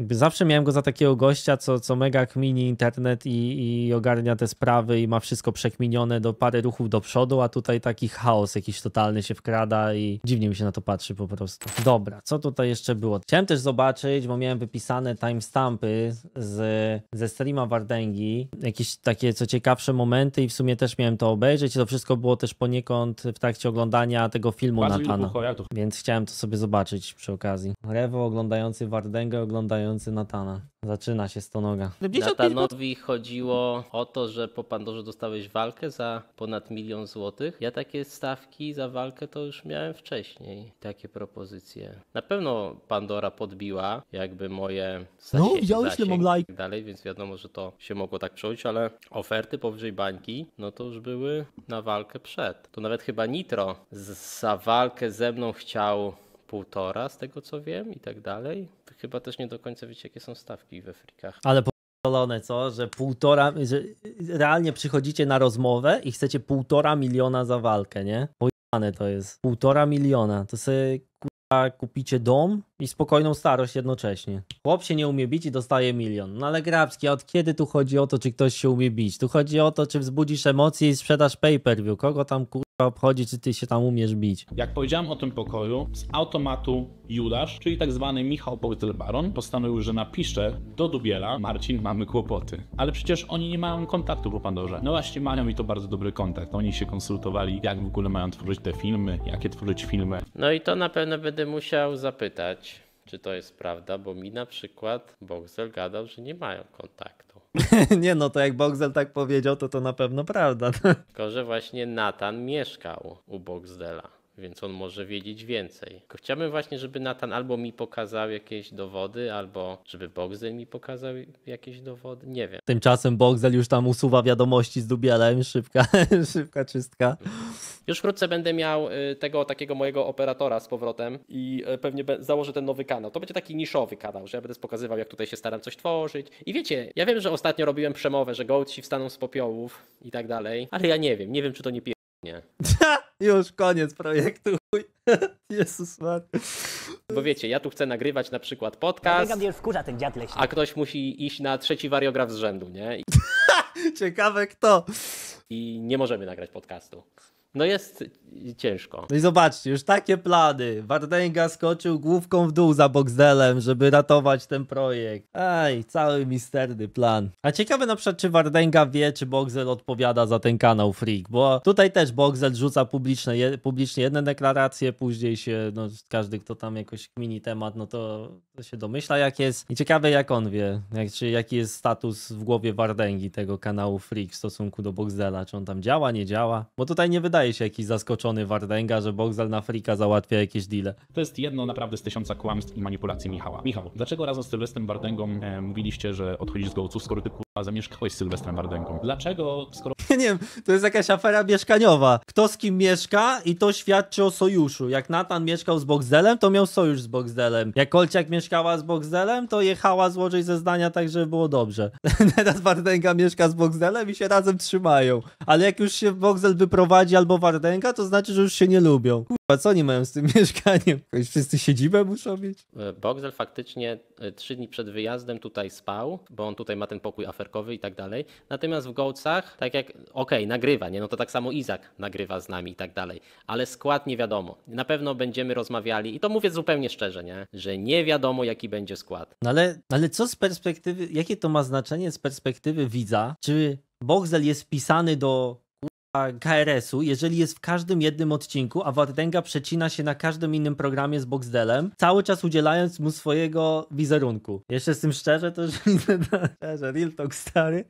Jakby zawsze miałem go za takiego gościa, co, co mega kmini internet i, i ogarnia te sprawy i ma wszystko przekminione do parę ruchów do przodu, a tutaj taki chaos jakiś totalny się wkrada i dziwnie mi się na to patrzy po prostu. Dobra, co tutaj jeszcze było? Chciałem też zobaczyć, bo miałem wypisane timestampy z, ze streama Wardęgi, jakieś takie co ciekawsze momenty i w sumie też miałem to obejrzeć i to wszystko było też poniekąd w trakcie oglądania tego filmu Bardzo Natana, więc chciałem to sobie zobaczyć przy okazji. Rewo oglądający Wardęgę oglądający wspierający Natana. Zaczyna się stonoga. Natanowi chodziło o to, że po Pandorze dostałeś walkę za ponad milion złotych. Ja takie stawki za walkę to już miałem wcześniej. Takie propozycje. Na pewno Pandora podbiła jakby moje zasięg, No, widziałeś, ile mam tak like. dalej, więc wiadomo, że to się mogło tak przejść, ale oferty powyżej bańki, no to już były na walkę przed. To nawet chyba Nitro za walkę ze mną chciał półtora, z tego co wiem, i tak dalej chyba też nie do końca wiecie, jakie są stawki we frikach. Ale pozwolone, co? Że półtora, że realnie przychodzicie na rozmowę i chcecie półtora miliona za walkę, nie? Pojane to jest. Półtora miliona. To sobie kupicie dom i spokojną starość jednocześnie. Chłop się nie umie bić i dostaje milion. No ale Grabski, od kiedy tu chodzi o to, czy ktoś się umie bić? Tu chodzi o to, czy wzbudzisz emocje i sprzedasz pay-per-view. Kogo tam kurwa obchodzi, czy ty się tam umiesz bić. Jak powiedziałem o tym pokoju, z automatu Judasz, czyli tak zwany Michał Baron, postanowił, że napisze do Dubiela, Marcin, mamy kłopoty. Ale przecież oni nie mają kontaktu po Pandorze. No właśnie mają i to bardzo dobry kontakt. Oni się konsultowali, jak w ogóle mają tworzyć te filmy, jakie tworzyć filmy. No i to na pewno będę musiał zapytać, czy to jest prawda, bo mi na przykład Boxel gadał, że nie mają kontaktu. nie no, to jak Boxdel tak powiedział, to to na pewno prawda. Tylko, że właśnie Nathan mieszkał u Boxdela więc on może wiedzieć więcej. Tylko chciałbym właśnie, żeby Natan albo mi pokazał jakieś dowody, albo żeby Bogzel mi pokazał jakieś dowody, nie wiem. Tymczasem Bogzel już tam usuwa wiadomości z Dubielem, szybka, szybka czystka. Już wkrótce będę miał y, tego takiego mojego operatora z powrotem i y, pewnie założę ten nowy kanał. To będzie taki niszowy kanał, że ja będę pokazywał, jak tutaj się staram coś tworzyć. I wiecie, ja wiem, że ostatnio robiłem przemowę, że gołci wstaną z popiołów i tak dalej, ale ja nie wiem, nie wiem, czy to nie nie. Już koniec projektu. Jezus Maria. Bo wiecie, ja tu chcę nagrywać na przykład podcast, Ja wkurza ten dziad a ktoś musi iść na trzeci wariograf z rzędu, nie? Ciekawe kto. i nie możemy nagrać podcastu. No jest ciężko. No i zobaczcie, już takie plany. Wardęga skoczył główką w dół za Boxdelem, żeby ratować ten projekt. Ej, cały misterny plan. A ciekawe na przykład, czy Wardęga wie, czy Boxel odpowiada za ten kanał Freak, bo tutaj też Boxel rzuca publiczne, je, publicznie jedne deklaracje, później się, no każdy, kto tam jakoś kmini temat, no to, to się domyśla jak jest. I ciekawe jak on wie, jak, czy jaki jest status w głowie Wardęgi tego kanału Freak w stosunku do Boxdela, czy on tam działa, nie działa, bo tutaj nie wydaje staje się jakiś zaskoczony Wardęga, że Bogzal na frika załatwia jakieś deale. To jest jedno naprawdę z tysiąca kłamstw i manipulacji Michała. Michał, dlaczego razem z Sylwestrem Wardęgą e, mówiliście, że odchodzisz z Gołców, skoro ty kurwa zamieszkałeś z Sylwestrem Wardęgą? Dlaczego, skoro... Nie wiem, to jest jakaś afera mieszkaniowa. Kto z kim mieszka i to świadczy o sojuszu. Jak Nathan mieszkał z Bogzelem, to miał sojusz z Bogzelem. Jak Kolciak mieszkała z Bogzelem, to jechała złożyć zeznania tak, żeby było dobrze. Teraz Wardęga mieszka z Bogzelem i się razem trzymają. Ale jak już się Bogzel wyprowadzi albo albo Wardenga, to znaczy, że już się nie lubią. Kurwa, co oni mają z tym mieszkaniem? Jakąś wszyscy siedzibę muszą mieć? E, Bogzel faktycznie e, trzy dni przed wyjazdem tutaj spał, bo on tutaj ma ten pokój aferkowy i tak dalej. Natomiast w Gołcach, tak jak, okej, okay, nagrywa, nie? No to tak samo Izak nagrywa z nami i tak dalej. Ale skład nie wiadomo. Na pewno będziemy rozmawiali i to mówię zupełnie szczerze, nie? Że nie wiadomo, jaki będzie skład. No ale, ale co z perspektywy, jakie to ma znaczenie z perspektywy widza? Czy Boxel jest wpisany do KRS-u, jeżeli jest w każdym jednym odcinku, a Wardenga przecina się na każdym innym programie z Boxdelem, cały czas udzielając mu swojego wizerunku. Jeszcze z tym szczerze, to że... szczerze, real talk stary.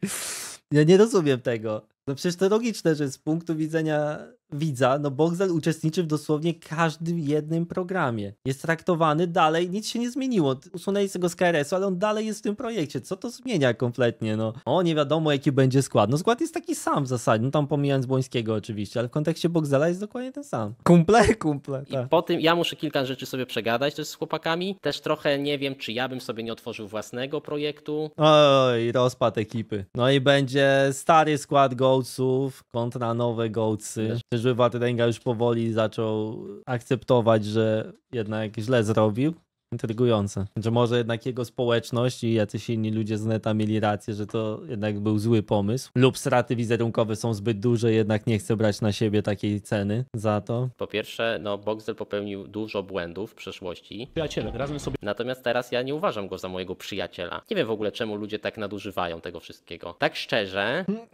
Ja nie rozumiem tego. No przecież to logiczne, że z punktu widzenia widza, no Bogdan uczestniczy w dosłownie każdym jednym programie. Jest traktowany dalej, nic się nie zmieniło. Usunęli z tego z KRS-u, ale on dalej jest w tym projekcie. Co to zmienia kompletnie, no? O, nie wiadomo jaki będzie skład. No skład jest taki sam w zasadzie, no tam pomijając Błońskiego oczywiście, ale w kontekście Bogdala jest dokładnie ten sam. Kumple, kumple. Tak. I po tym, ja muszę kilka rzeczy sobie przegadać też z chłopakami. Też trochę nie wiem, czy ja bym sobie nie otworzył własnego projektu. Oj, rozpad ekipy. No i będzie stary skład Go gołców kontra nowe gołcy. Czyżby Watenga już powoli zaczął akceptować, że jednak źle zrobił Intrygujące. Że może jednak jego społeczność i jacyś inni ludzie z neta mieli rację, że to jednak był zły pomysł. Lub straty wizerunkowe są zbyt duże, jednak nie chce brać na siebie takiej ceny za to. Po pierwsze, no Boxer popełnił dużo błędów w przeszłości. Przyjaciele, razem sobie. Natomiast teraz ja nie uważam go za mojego przyjaciela. Nie wiem w ogóle, czemu ludzie tak nadużywają tego wszystkiego. Tak szczerze, hmm.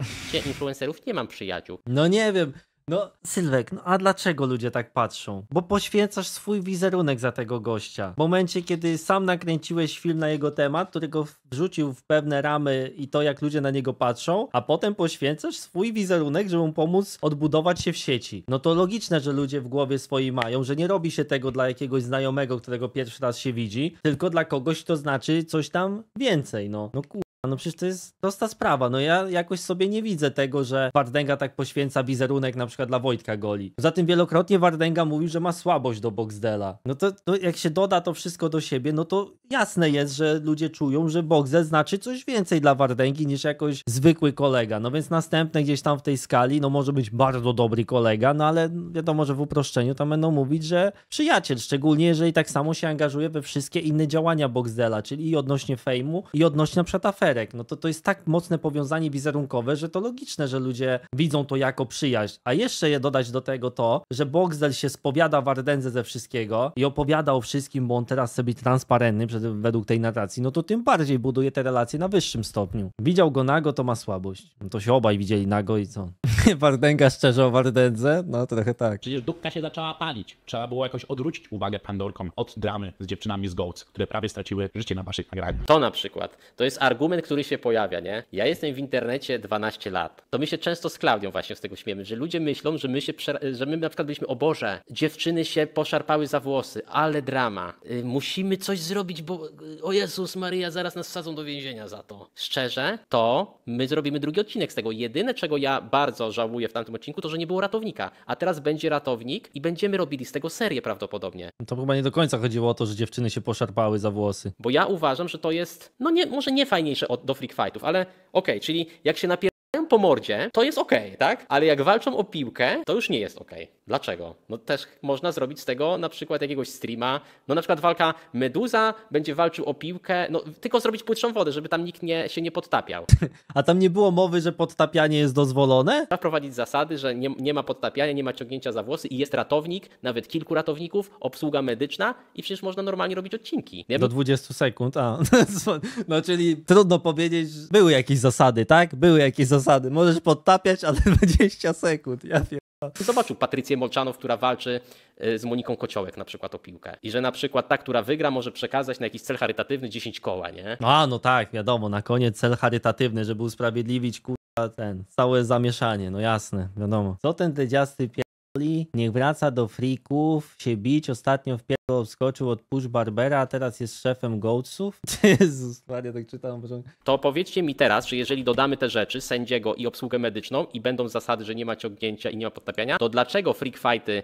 influencerów nie mam przyjaciół. No nie wiem. No, Sylwek, no a dlaczego ludzie tak patrzą? Bo poświęcasz swój wizerunek za tego gościa. W momencie, kiedy sam nakręciłeś film na jego temat, którego wrzucił w pewne ramy i to, jak ludzie na niego patrzą, a potem poświęcasz swój wizerunek, żeby mu pomóc odbudować się w sieci. No to logiczne, że ludzie w głowie swojej mają, że nie robi się tego dla jakiegoś znajomego, którego pierwszy raz się widzi, tylko dla kogoś, kto znaczy coś tam więcej, no. No ku. No przecież to jest prosta sprawa. No ja jakoś sobie nie widzę tego, że Wardęga tak poświęca wizerunek na przykład dla Wojtka Goli. Za tym wielokrotnie Wardęga mówił, że ma słabość do Boxdela. No to jak się doda to wszystko do siebie, no to jasne jest, że ludzie czują, że Boxdel znaczy coś więcej dla Wardęgi niż jakoś zwykły kolega. No więc następny gdzieś tam w tej skali, no może być bardzo dobry kolega, no ale wiadomo, że w uproszczeniu tam będą mówić, że przyjaciel, szczególnie jeżeli tak samo się angażuje we wszystkie inne działania Boxdela, czyli i odnośnie fejmu, i odnośnie na przykład afery no to to jest tak mocne powiązanie wizerunkowe, że to logiczne, że ludzie widzą to jako przyjaźń. A jeszcze je dodać do tego to, że Boxdel się spowiada Wardędze ze wszystkiego i opowiada o wszystkim, bo on teraz sobie transparentny według tej narracji, no to tym bardziej buduje te relacje na wyższym stopniu. Widział go nago, to ma słabość. No to się obaj widzieli nago i co? Wardęga szczerze o Wardędze? No trochę tak. Przecież dupka się zaczęła palić. Trzeba było jakoś odwrócić uwagę pandorkom od dramy z dziewczynami z Goats, które prawie straciły życie na waszych nagraniach. To na przykład. To jest argument, który się pojawia, nie? Ja jestem w internecie 12 lat. To my się często z Klaudią właśnie z tego śmiemy, że ludzie myślą, że my, się że my na przykład byliśmy, o Boże, dziewczyny się poszarpały za włosy, ale drama. Y, musimy coś zrobić, bo y, o Jezus Maria, zaraz nas sadzą do więzienia za to. Szczerze, to my zrobimy drugi odcinek z tego. Jedyne, czego ja bardzo żałuję w tamtym odcinku, to, że nie było ratownika. A teraz będzie ratownik i będziemy robili z tego serię prawdopodobnie. To chyba nie do końca chodziło o to, że dziewczyny się poszarpały za włosy. Bo ja uważam, że to jest, no nie, może nie fajniejsze jeszcze do freak fightów, ale okej, okay, czyli jak się napier po mordzie, to jest okej, okay, tak? Ale jak walczą o piłkę, to już nie jest okej. Okay. Dlaczego? No też można zrobić z tego na przykład jakiegoś streama, no na przykład walka Meduza będzie walczył o piłkę, no tylko zrobić płytszą wodę, żeby tam nikt nie, się nie podtapiał. A tam nie było mowy, że podtapianie jest dozwolone? Trzeba wprowadzić zasady, że nie, nie ma podtapiania, nie ma ciągnięcia za włosy i jest ratownik, nawet kilku ratowników, obsługa medyczna i przecież można normalnie robić odcinki. Nie? Do 20 sekund, a. No, no czyli trudno powiedzieć, były jakieś zasady, tak? Były jakieś zasady zasady. Możesz podtapiać, ale 20 sekund. Ja wiem. Zobaczył Patrycję Molczanow, która walczy y, z Moniką Kociołek na przykład o piłkę. I że na przykład ta, która wygra, może przekazać na jakiś cel charytatywny 10 koła, nie? No, a, no tak, wiadomo, na koniec cel charytatywny, żeby usprawiedliwić kurwa ten, całe zamieszanie, no jasne, wiadomo. Co ten dredziasty pierdoli? Niech wraca do frików, się bić, ostatnio w pier odskoczył od Push Barbera, a teraz jest szefem Goatsów? Jezus Maria, tak czytam. To powiedzcie mi teraz, że jeżeli dodamy te rzeczy, sędziego i obsługę medyczną i będą zasady, że nie ma ciągnięcia i nie ma podtapiania, to dlaczego freak fighty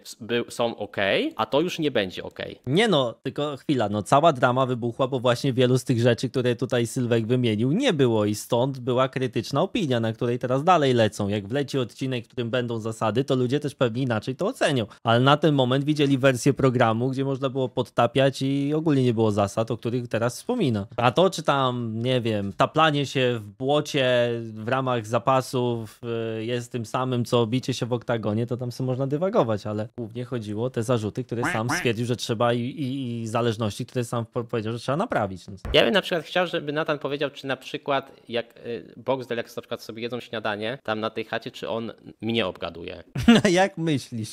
są ok, a to już nie będzie ok? Nie no, tylko chwila, no cała drama wybuchła, bo właśnie wielu z tych rzeczy, które tutaj Sylwek wymienił, nie było i stąd była krytyczna opinia, na której teraz dalej lecą. Jak wleci odcinek, w którym będą zasady, to ludzie też pewnie inaczej to ocenią. Ale na ten moment widzieli wersję programu, gdzie można było podtapiać i ogólnie nie było zasad, o których teraz wspomina. A to czy tam, nie wiem, taplanie się w błocie w ramach zapasów y, jest tym samym, co bicie się w oktagonie, to tam sobie można dywagować, ale głównie chodziło o te zarzuty, które sam stwierdził, że trzeba i, i, i zależności, które sam powiedział, że trzeba naprawić. No. Ja bym na przykład chciał, żeby Natan powiedział, czy na przykład jak y, Box Delex na przykład sobie jedzą śniadanie tam na tej chacie, czy on mnie obgaduje. jak myślisz?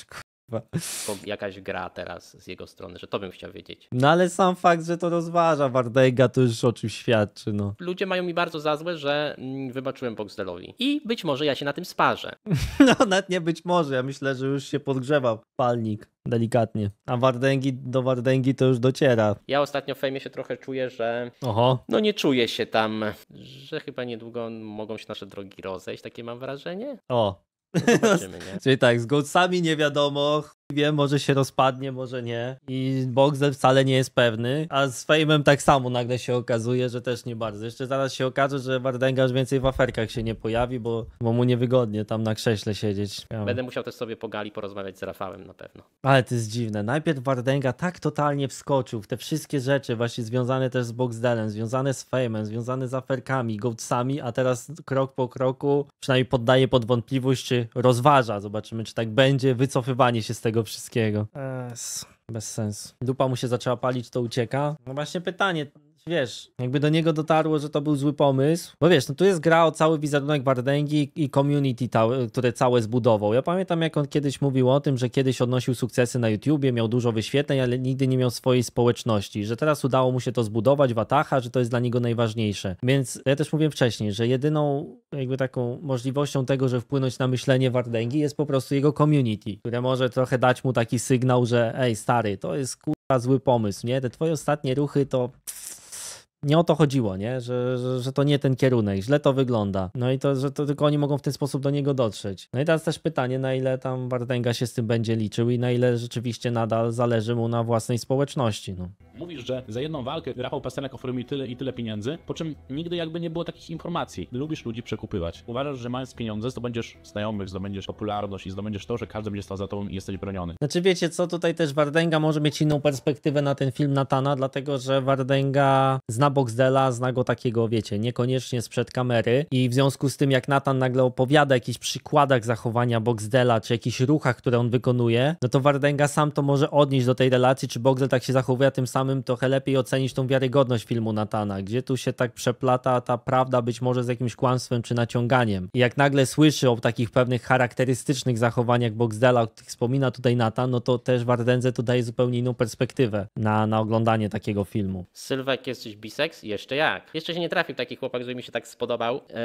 Jakaś gra teraz z jego strony, że to bym chciał wiedzieć. No ale sam fakt, że to rozważa Wardęga, to już o czym świadczy. No. Ludzie mają mi bardzo za złe, że mm, wybaczyłem Boxdelowi. I być może ja się na tym sparzę. no nawet nie być może, ja myślę, że już się podgrzewa palnik delikatnie. A Wardęgi do Wardęgi to już dociera. Ja ostatnio w fejmie się trochę czuję, że Oho. no nie czuję się tam, że chyba niedługo mogą się nasze drogi rozejść, takie mam wrażenie. O, Zobaczymy, nie? Czyli tak, z Goatsami nie wiadomo, wiem, może się rozpadnie, może nie. I Boxer wcale nie jest pewny. A z Fejmem tak samo nagle się okazuje, że też nie bardzo. Jeszcze zaraz się okaże, że Wardęga już więcej w aferkach się nie pojawi, bo, bo mu niewygodnie tam na krześle siedzieć. Ja. Będę musiał też sobie po gali porozmawiać z Rafałem na pewno. Ale to jest dziwne. Najpierw Wardęga tak totalnie wskoczył w te wszystkie rzeczy właśnie związane też z Boxdelem, związane z Fejmem, związane z aferkami, gołcami, a teraz krok po kroku przynajmniej poddaje pod wątpliwość, czy rozważa, zobaczymy czy tak będzie, wycofywanie się z tego tego wszystkiego. Bez sensu. Dupa mu się zaczęła palić, to ucieka. No właśnie pytanie, wiesz, jakby do niego dotarło, że to był zły pomysł. Bo wiesz, no tu jest gra o cały wizerunek Bardengi i community, które całe zbudował. Ja pamiętam, jak on kiedyś mówił o tym, że kiedyś odnosił sukcesy na YouTubie, miał dużo wyświetleń, ale nigdy nie miał swojej społeczności, że teraz udało mu się to zbudować, Wataha, że to jest dla niego najważniejsze. Więc ja też mówiłem wcześniej, że jedyną jakby taką możliwością tego, że wpłynąć na myślenie Wardęgi jest po prostu jego community, które może trochę dać mu taki sygnał, że ej stary, to jest kurwa zły pomysł, nie? Te twoje ostatnie ruchy to nie o to chodziło, nie? Że, że, że, to nie ten kierunek, źle to wygląda. No i to, że to tylko oni mogą w ten sposób do niego dotrzeć. No i teraz też pytanie, na ile tam Bartenga się z tym będzie liczył i na ile rzeczywiście nadal zależy mu na własnej społeczności. No. Mówisz, że za jedną walkę Rafał Pasternak oferuje mi tyle i tyle pieniędzy, po czym nigdy jakby nie było takich informacji. Lubisz ludzi przekupywać. Uważasz, że mając pieniądze zdobędziesz znajomych, zdobędziesz popularność i zdobędziesz to, że każdy będzie stał za tobą i jesteś broniony. Znaczy wiecie co, tutaj też Wardęga może mieć inną perspektywę na ten film Natana, dlatego że Wardęga zna Boxdela, zna go takiego, wiecie, niekoniecznie sprzed kamery i w związku z tym jak Natan nagle opowiada o jakichś przykładach zachowania Boxdela, czy jakichś ruchach, które on wykonuje, no to Wardęga sam to może odnieść do tej relacji, czy Boxdel tak się zachowuje, tym samym samym trochę lepiej ocenić tą wiarygodność filmu Natana, gdzie tu się tak przeplata ta prawda być może z jakimś kłamstwem czy naciąganiem. I jak nagle słyszy o takich pewnych charakterystycznych zachowaniach Boxdela, o których wspomina tutaj Natan, no to też Wardędze to daje zupełnie inną perspektywę na, na oglądanie takiego filmu. Sylwek, jesteś biseks? Jeszcze jak. Jeszcze się nie trafił taki chłopak, który mi się tak spodobał yy,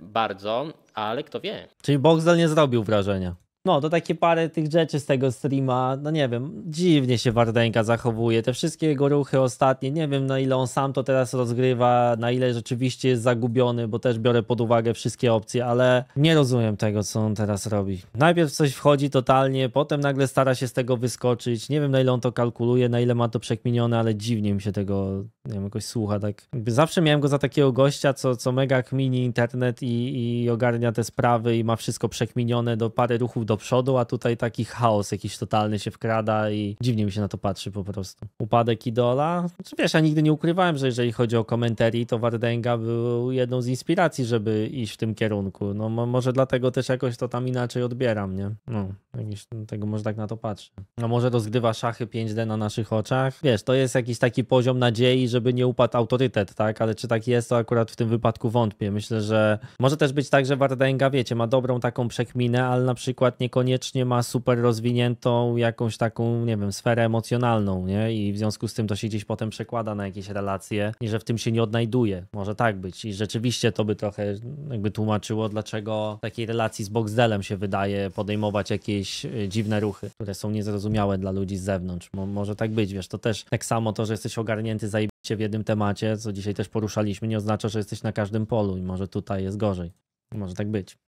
bardzo, ale kto wie. Czyli Boxdel nie zrobił wrażenia. No, to takie parę tych rzeczy z tego streama, no nie wiem, dziwnie się Wardenka zachowuje, te wszystkie jego ruchy ostatnie, nie wiem na ile on sam to teraz rozgrywa, na ile rzeczywiście jest zagubiony, bo też biorę pod uwagę wszystkie opcje, ale nie rozumiem tego, co on teraz robi. Najpierw coś wchodzi totalnie, potem nagle stara się z tego wyskoczyć, nie wiem na ile on to kalkuluje, na ile ma to przekminione, ale dziwnie mi się tego, nie wiem, jakoś słucha, tak. Zawsze miałem go za takiego gościa, co, co mega kmini internet i, i ogarnia te sprawy i ma wszystko przekminione do pary ruchów do przodu, a tutaj taki chaos jakiś totalny się wkrada i dziwnie mi się na to patrzy po prostu. Upadek Idola? Czy znaczy, wiesz, ja nigdy nie ukrywałem, że jeżeli chodzi o komentarii, to Wardenga był jedną z inspiracji, żeby iść w tym kierunku. No może dlatego też jakoś to tam inaczej odbieram, nie? No, Jakiś, no, tego może tak na to patrzę. A no, może rozgrywa szachy 5D na naszych oczach? Wiesz, to jest jakiś taki poziom nadziei, żeby nie upadł autorytet, tak? Ale czy tak jest, to akurat w tym wypadku wątpię. Myślę, że może też być tak, że Enga, wiecie, ma dobrą taką przekminę, ale na przykład niekoniecznie ma super rozwiniętą jakąś taką, nie wiem, sferę emocjonalną, nie? I w związku z tym to się gdzieś potem przekłada na jakieś relacje i że w tym się nie odnajduje. Może tak być. I rzeczywiście to by trochę jakby tłumaczyło, dlaczego takiej relacji z Boxdelem się wydaje podejmować jakieś jakieś e, dziwne ruchy, które są niezrozumiałe dla ludzi z zewnątrz. Mo może tak być, wiesz, to też tak samo to, że jesteś ogarnięty zajebiście w jednym temacie, co dzisiaj też poruszaliśmy, nie oznacza, że jesteś na każdym polu i może tutaj jest gorzej. Może tak być.